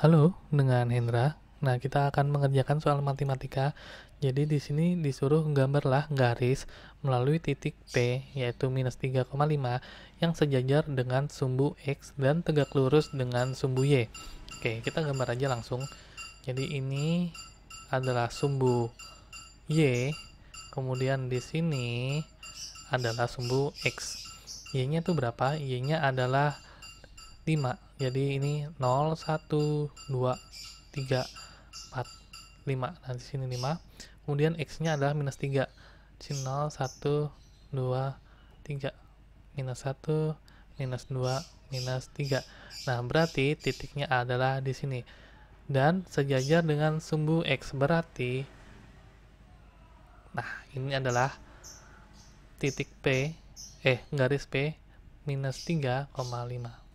Halo, dengan Hendra. Nah, kita akan mengerjakan soal matematika. Jadi di sini disuruh gambarlah garis melalui titik P, yaitu minus 3,5, yang sejajar dengan sumbu X dan tegak lurus dengan sumbu Y. Oke, kita gambar aja langsung. Jadi ini adalah sumbu Y, kemudian di sini adalah sumbu X. Y-nya itu berapa? Y-nya adalah 5 jadi ini 0 1 2 3 4 5 nah di sini 5 kemudian x nya adalah minus 3 di sini 0 1 2 3 minus 1 minus 2 minus 3 nah berarti titiknya adalah di sini dan sejajar dengan sumbu x berarti nah ini adalah titik P eh garis P minus 3,5